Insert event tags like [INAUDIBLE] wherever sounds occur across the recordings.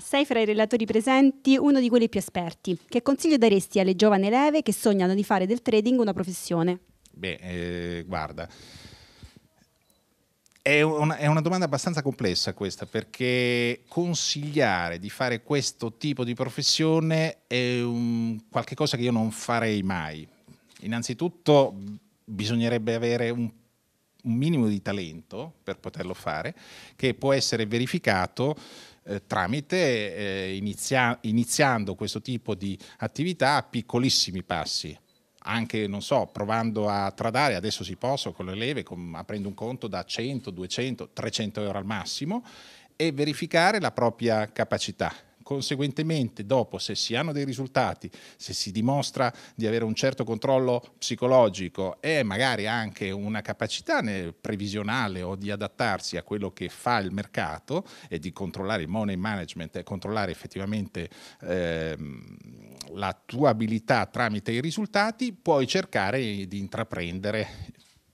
Sei fra i relatori presenti uno di quelli più esperti. Che consiglio daresti alle giovani leve che sognano di fare del trading una professione? Beh, eh, guarda, è una, è una, domanda abbastanza complessa questa perché consigliare di fare questo tipo di professione è un, qualcosa che io non farei mai. Innanzitutto bisognerebbe avere un un minimo di talento per poterlo fare, che può essere verificato eh, tramite eh, inizia iniziando questo tipo di attività a piccolissimi passi anche, non so, provando a tradare, adesso si possono con le leve, con, aprendo un conto da 100, 200, 300 euro al massimo e verificare la propria capacità conseguentemente dopo se si hanno dei risultati, se si dimostra di avere un certo controllo psicologico e magari anche una capacità previsionale o di adattarsi a quello che fa il mercato e di controllare il money management e controllare effettivamente ehm, la tua abilità tramite i risultati, puoi cercare di intraprendere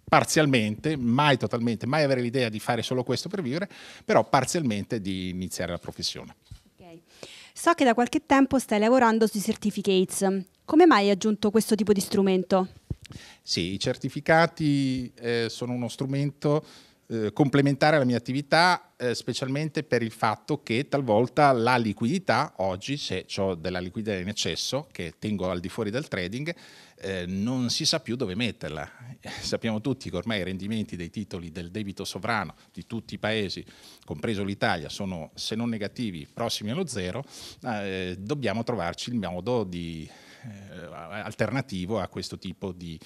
parzialmente, mai totalmente, mai avere l'idea di fare solo questo per vivere, però parzialmente di iniziare la professione so che da qualche tempo stai lavorando sui certificates. Come mai hai aggiunto questo tipo di strumento? Sì, i certificati eh, sono uno strumento eh, complementare la mia attività, eh, specialmente per il fatto che talvolta la liquidità, oggi se ho della liquidità in eccesso, che tengo al di fuori del trading, eh, non si sa più dove metterla. [LAUGHS] Sappiamo tutti che ormai i rendimenti dei titoli del debito sovrano di tutti i paesi, compreso l'Italia, sono se non negativi, prossimi allo zero, eh, dobbiamo trovarci il modo di, eh, alternativo a questo tipo di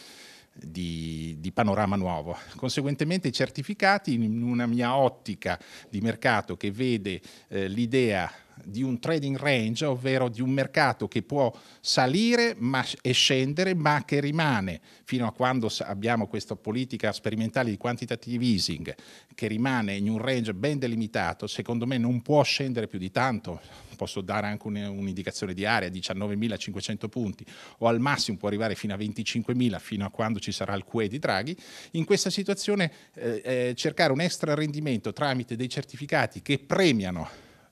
di, di, panorama nuovo. Conseguentemente i certificati, in una mia ottica di mercato che vede eh, l'idea di un trading range, ovvero di un mercato che può salire ma, e scendere, ma che rimane fino a quando abbiamo questa politica sperimentale di quantitative easing, che rimane in un range ben delimitato, secondo me non può scendere più di tanto, posso dare anche un'indicazione di area, 19.500 punti, o al massimo può arrivare fino a 25.000, fino a quando ci sarà il QE di Draghi, in questa situazione eh, eh, cercare un extra rendimento tramite dei certificati che premiano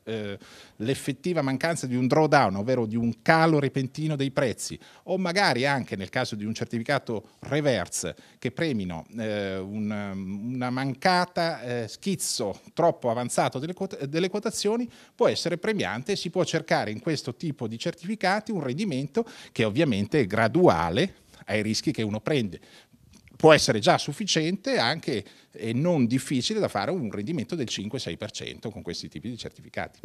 eh, l'effettiva mancanza di un drawdown, ovvero di un calo repentino dei prezzi, o magari anche nel caso di un certificato reverse che premino eh, una, mm, una mancata eh, schizzo troppo avanzato delle, quot- eh, delle quotazioni, può essere premiante e si può cercare in questo tipo di certificati un rendimento che ovviamente è graduale ai rischi che uno prende può essere già sufficiente anche e non difficile da fare un rendimento del 5-6% con questi tipi di certificati.